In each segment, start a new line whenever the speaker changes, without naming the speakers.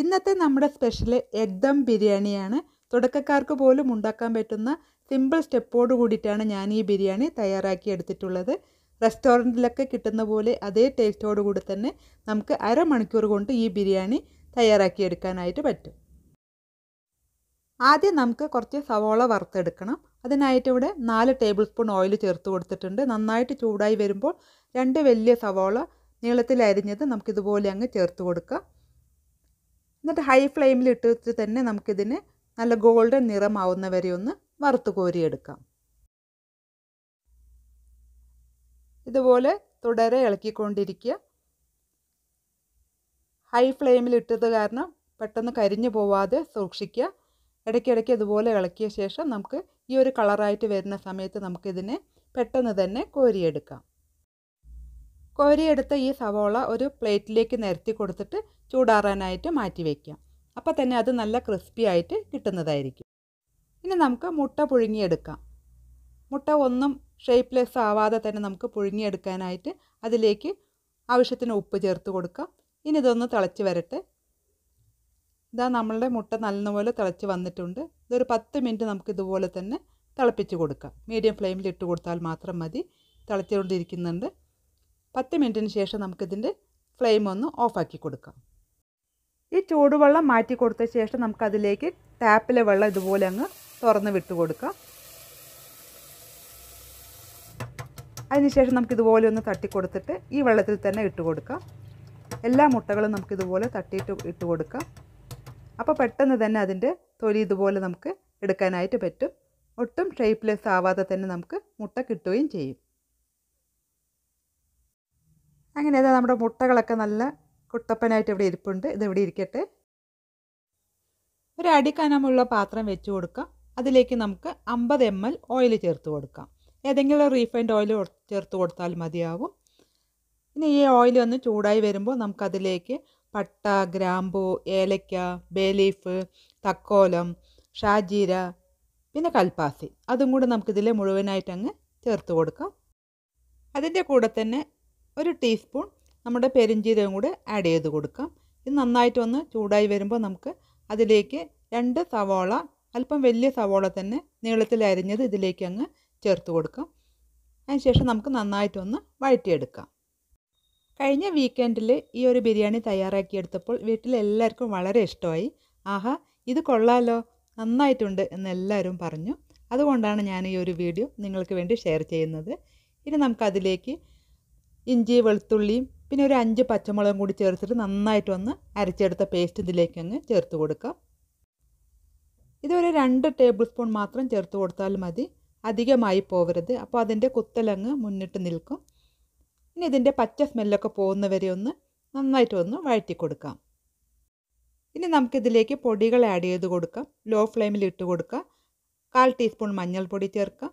ഇന്നത്തെ നമ്മുടെ special egg dum ബിരിയാണിയാണ് തുടക്കക്കാർക്ക് പോലും ഉണ്ടാക്കാൻ പറ്റുന്ന സിമ്പിൾ സ്റ്റെപ്പോട് കൂടിയിട്ടാണ് ഞാൻ ഈ ബിരിയാണി തയ്യാറാക്കി എടുത്തിട്ടുള്ളത് റെസ്റ്റോറൻറ്റിലൊക്കെ കിട്ടുന്ന പോലെ അതേ ടേസ്റ്റോട് കൂടി തന്നെ നമുക്ക് അരമണിക്കൂർ കൊണ്ട് ഈ ബിരിയാണി തയ്യാറാക്കി എടുക്കാനായിട്ട് പറ്റും ആദ്യം നമുക്ക് കുറച്ച് സവോള വറുത്തെടുക്കണം അതിനായിട്ട് ഇവിടെ നാല് ടേബിൾ സ്പൂൺ ഓയിൽ ചേർത്ത് കൊടുത്തിട്ടുണ്ട് നന്നായിട്ട് ചൂടായി വരുമ്പോൾ രണ്ട് വലിയ സവോള നീളത്തിൽ അരിഞ്ഞത് നമുക്കിതുപോലെ അങ്ങ് ചേർത്ത് കൊടുക്കാം എന്നിട്ട് ഹൈ ഫ്ലെയിമിൽ ഇട്ടിട്ട് തന്നെ നമുക്കിതിന് നല്ല ഗോൾഡൻ നിറമാവുന്ന വരെ ഒന്ന് വറുത്ത് കോരിയെടുക്കാം ഇതുപോലെ തുടരെ ഇളക്കിക്കൊണ്ടിരിക്കുക ഹൈ ഫ്ലെയിമിൽ ഇട്ടത് കാരണം പെട്ടെന്ന് കരിഞ്ഞു പോവാതെ സൂക്ഷിക്കുക ഇടയ്ക്കിടയ്ക്ക് ഇതുപോലെ ഇളക്കിയ ശേഷം നമുക്ക് ഈ ഒരു കളറായിട്ട് വരുന്ന സമയത്ത് നമുക്കിതിനെ പെട്ടെന്ന് തന്നെ കോരിയെടുക്കാം കോരിയെടുത്ത ഈ സവോള ഒരു പ്ലേറ്റിലേക്ക് നിരത്തി കൊടുത്തിട്ട് ചൂടാറാനായിട്ട് മാറ്റി വയ്ക്കാം അപ്പോൾ തന്നെ അത് നല്ല ക്രിസ്പി ആയിട്ട് കിട്ടുന്നതായിരിക്കും ഇനി നമുക്ക് മുട്ട പുഴുങ്ങിയെടുക്കാം മുട്ട ഒന്നും ഷേപ്പ്ലെസ് ആവാതെ തന്നെ നമുക്ക് പുഴുങ്ങിയെടുക്കാനായിട്ട് അതിലേക്ക് ആവശ്യത്തിന് ഉപ്പ് ചേർത്ത് കൊടുക്കാം ഇനി ഇതൊന്ന് തിളച്ച് വരട്ടെ ഇതാ നമ്മളുടെ മുട്ട നല്ലതുപോലെ തിളച്ച് വന്നിട്ടുണ്ട് ഇതൊരു പത്ത് മിനിറ്റ് നമുക്ക് ഇതുപോലെ തന്നെ തിളപ്പിച്ച് കൊടുക്കാം മീഡിയം ഫ്ലെയിമിൽ ഇട്ട് കൊടുത്താൽ മാത്രം മതി തിളച്ചുകൊണ്ടിരിക്കുന്നുണ്ട് പത്ത് മിനിറ്റിന് ശേഷം നമുക്കിതിൻ്റെ ഫ്ലെയിം ഒന്ന് ഓഫാക്കി കൊടുക്കാം ഈ ചൂടുവെള്ളം മാറ്റി കൊടുത്ത ശേഷം നമുക്കതിലേക്ക് ടാപ്പിലെ വെള്ളം ഇതുപോലെ അങ്ങ് തുറന്ന് വിട്ട് കൊടുക്കാം അതിനുശേഷം നമുക്കിതുപോലെ ഒന്ന് തട്ടിക്കൊടുത്തിട്ട് ഈ വെള്ളത്തിൽ തന്നെ ഇട്ട് കൊടുക്കാം എല്ലാ മുട്ടകളും നമുക്കിതുപോലെ തട്ടിയിട്ട് ഇട്ട് കൊടുക്കാം അപ്പോൾ പെട്ടെന്ന് തന്നെ അതിൻ്റെ തൊലി ഇതുപോലെ നമുക്ക് എടുക്കാനായിട്ട് പറ്റും ഒട്ടും ഷേപ്പ്ലെസ് ആവാതെ തന്നെ നമുക്ക് മുട്ട കിട്ടുകയും ചെയ്യും അങ്ങനെ അതാ നമ്മുടെ മുട്ടകളൊക്കെ നല്ല കുട്ടപ്പനായിട്ട് ഇവിടെ ഇരിപ്പുണ്ട് ഇത് ഇവിടെ ഇരിക്കട്ടെ ഒരു അടിക്കനമുള്ള പാത്രം വെച്ച് കൊടുക്കാം അതിലേക്ക് നമുക്ക് അമ്പത് എം എൽ ഓയിൽ ചേർത്ത് കൊടുക്കാം ഏതെങ്കിലും റീഫൈൻഡ് ഓയിൽ ചേർത്ത് കൊടുത്താൽ മതിയാവും ഇനി ഈ ഓയിൽ ഒന്ന് ചൂടായി വരുമ്പോൾ നമുക്കതിലേക്ക് പട്ട ഗ്രാമ്പു ഏലക്ക ബേലീഫ് തക്കോലം ഷാജീര പിന്നെ കൽപ്പാസി അതും കൂടെ നമുക്കിതിൽ മുഴുവനായിട്ട് അങ്ങ് ചേർത്ത് കൊടുക്കാം അതിൻ്റെ കൂടെ തന്നെ ഒരു ടീസ്പൂൺ നമ്മുടെ പെരിഞ്ജീരകം കൂടെ ആഡ് ചെയ്ത് കൊടുക്കാം ഇത് നന്നായിട്ട് ഒന്ന് ചൂടായി വരുമ്പോൾ നമുക്ക് അതിലേക്ക് രണ്ട് സവാള അല്പം വലിയ സവാള തന്നെ നീളത്തിൽ അരിഞ്ഞത് ഇതിലേക്ക് അങ്ങ് ചേർത്ത് കൊടുക്കാം അതിനുശേഷം നമുക്ക് നന്നായിട്ടൊന്ന് വഴറ്റിയെടുക്കാം കഴിഞ്ഞ വീക്കെൻഡിൽ ഈ ഒരു ബിരിയാണി തയ്യാറാക്കിയെടുത്തപ്പോൾ വീട്ടിലെല്ലാവർക്കും വളരെ ഇഷ്ടമായി ആഹാ ഇത് കൊള്ളാലോ നന്നായിട്ടുണ്ട് എന്ന് എല്ലാവരും പറഞ്ഞു അതുകൊണ്ടാണ് ഞാൻ ഈ ഒരു വീഡിയോ നിങ്ങൾക്ക് വേണ്ടി ഷെയർ ചെയ്യുന്നത് ഇനി നമുക്കതിലേക്ക് ഇഞ്ചി വെളുത്തുള്ളിയും പിന്നെ ഒരു അഞ്ച് പച്ചമുളകും കൂടി ചേർത്തിട്ട് നന്നായിട്ട് ഒന്ന് അരച്ചെടുത്ത പേസ്റ്റ് ഇതിലേക്ക് അങ്ങ് ചേർത്ത് കൊടുക്കാം ഇതൊരു രണ്ട് ടേബിൾ സ്പൂൺ മാത്രം ചേർത്ത് കൊടുത്താൽ മതി അധികമായി പോവരുത് അപ്പോൾ അതിൻ്റെ കുത്തലങ്ങ് മുന്നിട്ട് നിൽക്കും ഇനി ഇതിൻ്റെ പച്ച സ്മെല്ലൊക്കെ പോകുന്നവരെ ഒന്ന് നന്നായിട്ട് ഒന്ന് വഴറ്റി കൊടുക്കാം ഇനി നമുക്കിതിലേക്ക് പൊടികൾ ആഡ് ചെയ്ത് കൊടുക്കാം ലോ ഫ്ലെയിമിൽ ഇട്ട് കൊടുക്കുക കാൽ ടീസ്പൂൺ മഞ്ഞൾപ്പൊടി ചേർക്കാം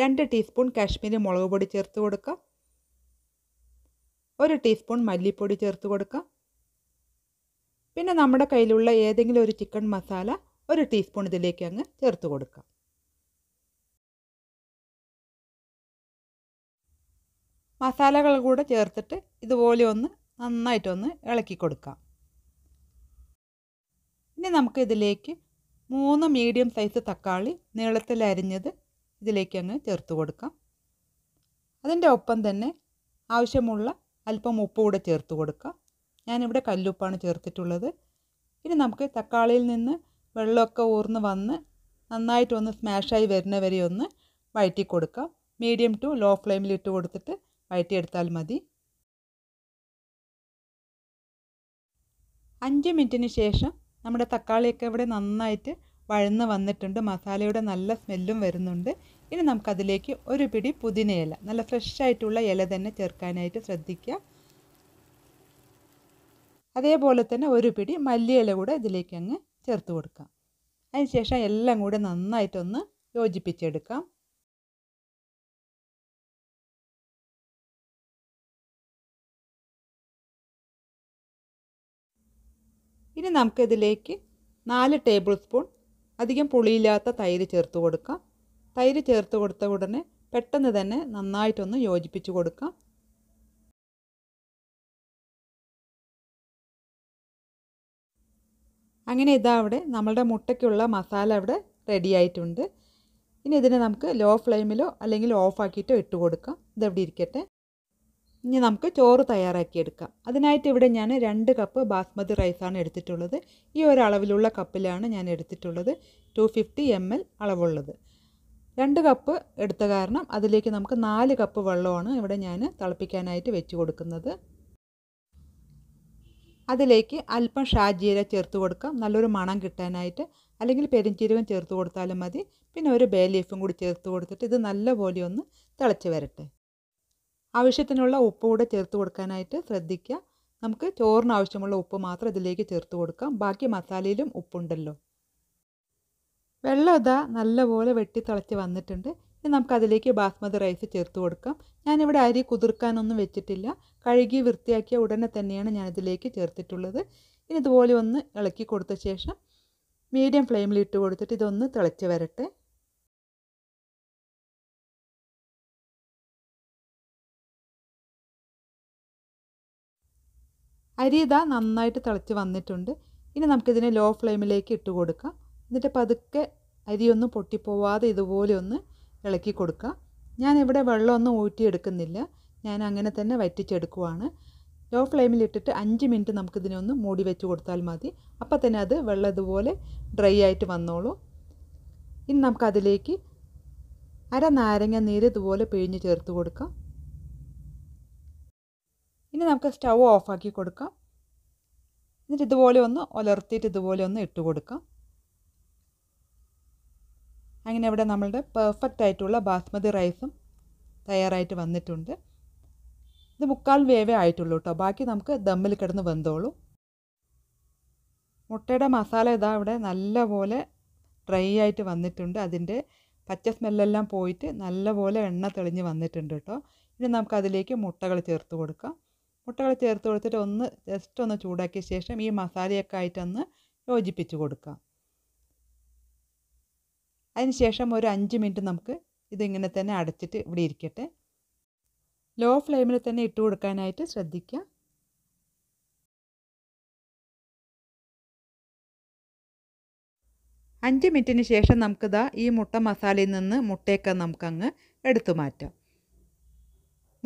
രണ്ട് ടീസ്പൂൺ കാശ്മീരി മുളക് പൊടി ചേർത്ത് കൊടുക്കാം ഒരു ടീസ്പൂൺ മല്ലിപ്പൊടി ചേർത്ത് കൊടുക്കാം പിന്നെ നമ്മുടെ കയ്യിലുള്ള ഏതെങ്കിലും ഒരു ചിക്കൻ മസാല ഒരു ടീസ്പൂൺ ഇതിലേക്ക് അങ്ങ് ചേർത്ത് കൊടുക്കാം മസാലകൾ കൂടെ ചേർത്തിട്ട് ഇതുപോലെ ഒന്ന് നന്നായിട്ടൊന്ന് ഇളക്കി കൊടുക്കാം ഇനി നമുക്ക് ഇതിലേക്ക് മൂന്ന് മീഡിയം സൈസ് തക്കാളി നീളത്തിൽ അരിഞ്ഞത് ഇതിലേക്ക് അങ്ങ് ചേർത്ത് കൊടുക്കാം അതിൻ്റെ ഒപ്പം തന്നെ ആവശ്യമുള്ള അല്പം ഉപ്പ് കൂടെ ചേർത്ത് കൊടുക്കുക ഞാനിവിടെ കല്ലുപ്പാണ് ചേർത്തിട്ടുള്ളത് ഇനി നമുക്ക് തക്കാളിയിൽ നിന്ന് വെള്ളമൊക്കെ ഊർന്ന് വന്ന് നന്നായിട്ട് ഒന്ന് സ്മാഷായി വരുന്ന വരെ ഒന്ന് വഴറ്റി കൊടുക്കുക മീഡിയം ടു ലോ ഫ്ലെയിമിൽ ഇട്ട് കൊടുത്തിട്ട് വഴറ്റിയെടുത്താൽ മതി അഞ്ച് മിനിറ്റിന് ശേഷം നമ്മുടെ തക്കാളിയൊക്കെ ഇവിടെ നന്നായിട്ട് വഴന്ന് വന്നിട്ടുണ്ട് മസാലയുടെ നല്ല സ്മെല്ലും വരുന്നുണ്ട് ഇനി നമുക്കതിലേക്ക് ഒരു പിടി പുതിനയില നല്ല ഫ്രഷ് ആയിട്ടുള്ള ഇല തന്നെ ചേർക്കാനായിട്ട് ശ്രദ്ധിക്കുക അതേപോലെ തന്നെ ഒരു പിടി മല്ലിയില കൂടെ ഇതിലേക്ക് അങ്ങ് ചേർത്ത് കൊടുക്കാം അതിനുശേഷം എല്ലാം കൂടെ നന്നായിട്ടൊന്ന് യോജിപ്പിച്ചെടുക്കാം ഇനി നമുക്കിതിലേക്ക് നാല് ടേബിൾ സ്പൂൺ അധികം പുളിയില്ലാത്ത തൈര് ചേർത്ത് കൊടുക്കാം തൈര് ചേർത്ത് കൊടുത്ത ഉടനെ പെട്ടെന്ന് തന്നെ നന്നായിട്ടൊന്ന് യോജിപ്പിച്ച് കൊടുക്കാം അങ്ങനെ ഇതാ അവിടെ നമ്മളുടെ മുട്ടയ്ക്കുള്ള മസാല അവിടെ റെഡി ആയിട്ടുണ്ട് ഇനി ഇതിനെ നമുക്ക് ലോ ഫ്ലെയിമിലോ അല്ലെങ്കിൽ ഓഫാക്കിയിട്ടോ ഇട്ട് കൊടുക്കാം ഇതവിടെ ഇരിക്കട്ടെ ഇനി നമുക്ക് ചോറ് തയ്യാറാക്കിയെടുക്കാം അതിനായിട്ട് ഇവിടെ ഞാൻ രണ്ട് കപ്പ് ബാസ്മതി റൈസാണ് എടുത്തിട്ടുള്ളത് ഈ ഒരളവിലുള്ള കപ്പിലാണ് ഞാൻ എടുത്തിട്ടുള്ളത് ടു ഫിഫ്റ്റി എം എൽ അളവുള്ളത് രണ്ട് കപ്പ് എടുത്ത കാരണം അതിലേക്ക് നമുക്ക് നാല് കപ്പ് വെള്ളമാണ് ഇവിടെ ഞാൻ തിളപ്പിക്കാനായിട്ട് വെച്ച് കൊടുക്കുന്നത് അതിലേക്ക് അല്പം ഷാജീര ചേർത്ത് കൊടുക്കാം നല്ലൊരു മണം കിട്ടാനായിട്ട് അല്ലെങ്കിൽ പെരിഞ്ചീരകം ചേർത്ത് കൊടുത്താലും മതി പിന്നെ ഒരു ബേ ലീഫും കൂടി ചേർത്ത് കൊടുത്തിട്ട് ഇത് നല്ലപോലെ ഒന്ന് തിളച്ച് വരട്ടെ ആവശ്യത്തിനുള്ള ഉപ്പ് കൂടെ ചേർത്ത് കൊടുക്കാനായിട്ട് ശ്രദ്ധിക്കുക നമുക്ക് ചോറിന് ആവശ്യമുള്ള ഉപ്പ് മാത്രം ഇതിലേക്ക് ചേർത്ത് കൊടുക്കാം ബാക്കി മസാലയിലും ഉപ്പുണ്ടല്ലോ വെള്ളം ഇതാ നല്ലപോലെ വെട്ടി തിളച്ച് വന്നിട്ടുണ്ട് ഇനി നമുക്കതിലേക്ക് ബാസ്മതി റൈസ് ചേർത്ത് കൊടുക്കാം ഞാനിവിടെ അരി കുതിർക്കാനൊന്നും വെച്ചിട്ടില്ല കഴുകി വൃത്തിയാക്കിയ ഉടനെ തന്നെയാണ് ഞാനിതിലേക്ക് ചേർത്തിട്ടുള്ളത് ഇനി ഇതുപോലെ ഒന്ന് ഇളക്കി കൊടുത്ത ശേഷം മീഡിയം ഫ്ലെയിമിൽ ഇട്ട് കൊടുത്തിട്ട് ഇതൊന്ന് തിളച്ച് വരട്ടെ അരി ഇതാ നന്നായിട്ട് തിളച്ച് വന്നിട്ടുണ്ട് ഇനി നമുക്കിതിനെ ലോ ഫ്ലെയിമിലേക്ക് ഇട്ട് കൊടുക്കാം എന്നിട്ട് പതുക്കെ അരിയൊന്നും പൊട്ടിപ്പോവാതെ ഇതുപോലെ ഒന്ന് ഇളക്കി കൊടുക്കുക ഞാൻ ഇവിടെ വെള്ളമൊന്നും ഊറ്റിയെടുക്കുന്നില്ല ഞാൻ അങ്ങനെ തന്നെ വറ്റിച്ചെടുക്കുവാണ് ലോ ഫ്ലെയിമിലിട്ടിട്ട് അഞ്ച് മിനിറ്റ് നമുക്കിതിനൊന്ന് മൂടി വെച്ച് കൊടുത്താൽ മതി അപ്പം തന്നെ അത് വെള്ളം ഇതുപോലെ ഡ്രൈ ആയിട്ട് വന്നോളൂ ഇനി നമുക്കതിലേക്ക് അര നാരങ്ങ നീര് ഇതുപോലെ പിഴിഞ്ഞ് ചേർത്ത് കൊടുക്കാം ഇനി നമുക്ക് സ്റ്റൗ ഓഫാക്കി കൊടുക്കാം എന്നിട്ട് ഇതുപോലെ ഒന്ന് ഉലർത്തിയിട്ട് ഇതുപോലെ ഒന്ന് ഇട്ട് കൊടുക്കാം അങ്ങനെ ഇവിടെ നമ്മളുടെ പെർഫെക്റ്റ് ആയിട്ടുള്ള ബാസ്മതി റൈസും തയ്യാറായിട്ട് വന്നിട്ടുണ്ട് ഇത് മുക്കാൽ വേവേ ആയിട്ടുള്ളൂ കേട്ടോ ബാക്കി നമുക്ക് ദമ്മിൽ കിടന്ന് വെന്തോളൂ മുട്ടയുടെ മസാല ഇതാ ഇവിടെ നല്ലപോലെ ഡ്രൈ ആയിട്ട് വന്നിട്ടുണ്ട് അതിൻ്റെ പച്ച സ്മെല്ലെല്ലാം പോയിട്ട് നല്ലപോലെ എണ്ണ തെളിഞ്ഞ് വന്നിട്ടുണ്ട് കേട്ടോ ഇനി നമുക്കതിലേക്ക് മുട്ടകൾ ചേർത്ത് കൊടുക്കാം മുട്ടകൾ ചേർത്ത് കൊടുത്തിട്ട് ഒന്ന് ജസ്റ്റ് ഒന്ന് ചൂടാക്കിയ ശേഷം ഈ മസാലയൊക്കെ ആയിട്ടൊന്ന് യോജിപ്പിച്ച് കൊടുക്കാം അതിനുശേഷം ഒരു അഞ്ച് മിനിറ്റ് നമുക്ക് ഇതിങ്ങനെ തന്നെ അടച്ചിട്ട് ഇവിടെ ഇരിക്കട്ടെ ലോ ഫ്ലെയിമിൽ തന്നെ ഇട്ട് കൊടുക്കാനായിട്ട് ശ്രദ്ധിക്കുക അഞ്ച് മിനിറ്റിന് ശേഷം നമുക്കിതാ ഈ മുട്ട മസാലയിൽ നിന്ന് മുട്ടയൊക്കെ നമുക്കങ്ങ് എടുത്തു മാറ്റാം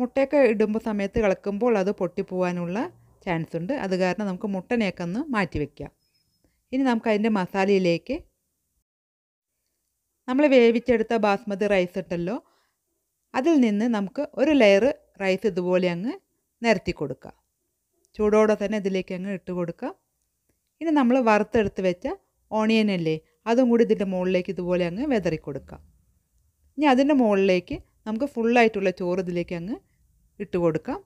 മുട്ടയൊക്കെ ഇടുമ്പോൾ സമയത്ത് ഇളക്കുമ്പോൾ അത് പൊട്ടിപ്പോവാനുള്ള ചാൻസ് ഉണ്ട് അത് കാരണം നമുക്ക് മുട്ടനെയൊക്കെ ഒന്ന് മാറ്റി വയ്ക്കാം ഇനി നമുക്ക് അതിൻ്റെ മസാലയിലേക്ക് നമ്മൾ വേവിച്ചെടുത്ത ബാസ്മതി റൈസ് ഇട്ടല്ലോ അതിൽ നിന്ന് നമുക്ക് ഒരു ലെയർ റൈസ് ഇതുപോലെ അങ്ങ് നിരത്തി കൊടുക്കാം ചൂടോടെ തന്നെ ഇതിലേക്ക് അങ്ങ് ഇട്ട് കൊടുക്കാം ഇനി നമ്മൾ വറുത്തെടുത്ത് വെച്ച ഓണിയൻ അല്ലേ അതും കൂടി ഇതിൻ്റെ മുകളിലേക്ക് ഇതുപോലെ അങ്ങ് വെതറി കൊടുക്കാം ഇനി അതിൻ്റെ മുകളിലേക്ക് നമുക്ക് ഫുള്ളായിട്ടുള്ള ചോറ് ഇതിലേക്ക് അങ്ങ് ഇട്ട് കൊടുക്കാം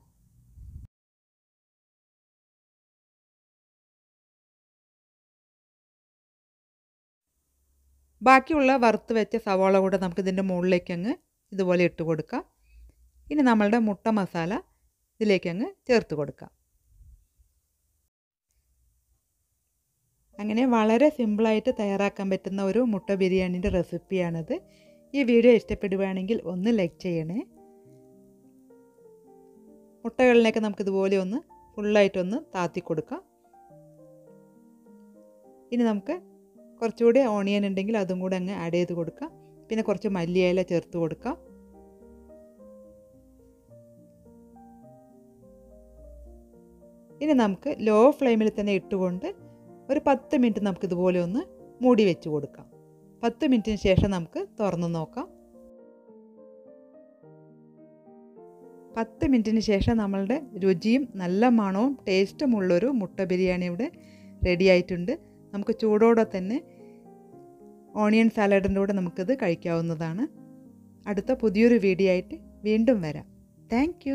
ബാക്കിയുള്ള വറുത്ത് വെച്ച സവാള കൂടെ നമുക്ക് ഇതിൻ്റെ മുകളിലേക്ക് അങ്ങ് ഇതുപോലെ ഇട്ട് കൊടുക്കാം ഇനി നമ്മളുടെ മുട്ട മസാല ഇതിലേക്ക് അങ്ങ് ചേർത്ത് കൊടുക്കാം അങ്ങനെ വളരെ സിമ്പിളായിട്ട് തയ്യാറാക്കാൻ പറ്റുന്ന ഒരു മുട്ട ബിരിയാണിൻ്റെ റെസിപ്പിയാണിത് ഈ വീഡിയോ ഇഷ്ടപ്പെടുകയാണെങ്കിൽ ഒന്ന് ലൈക്ക് ചെയ്യണേ മുട്ടകളിലേക്ക് നമുക്കിതുപോലെ ഒന്ന് ഫുള്ളായിട്ടൊന്ന് താത്തി കൊടുക്കാം ഇനി നമുക്ക് കുറച്ചുകൂടി ഓണിയൻ ഉണ്ടെങ്കിൽ അതും കൂടെ അങ്ങ് ആഡ് ചെയ്ത് കൊടുക്കുക പിന്നെ കുറച്ച് മല്ലിയില ചേർത്ത് കൊടുക്കാം ഇനി നമുക്ക് ലോ ഫ്ലെയിമിൽ തന്നെ ഇട്ടുകൊണ്ട് ഒരു പത്ത് മിനിറ്റ് നമുക്ക് ഇതുപോലെ ഒന്ന് മൂടി വെച്ച് കൊടുക്കാം പത്ത് മിനിറ്റിന് ശേഷം നമുക്ക് തുറന്ന് നോക്കാം പത്ത് മിനിറ്റിന് ശേഷം നമ്മളുടെ രുചിയും നല്ല മണവും ടേസ്റ്റും ഉള്ളൊരു മുട്ട ബിരിയാണി ഇവിടെ റെഡി ആയിട്ടുണ്ട് നമുക്ക് ചൂടോടെ തന്നെ ഓണിയൻ സാലഡിൻ്റെ കൂടെ നമുക്കിത് കഴിക്കാവുന്നതാണ് അടുത്ത പുതിയൊരു വീഡിയോ ആയിട്ട് വീണ്ടും വരാം താങ്ക്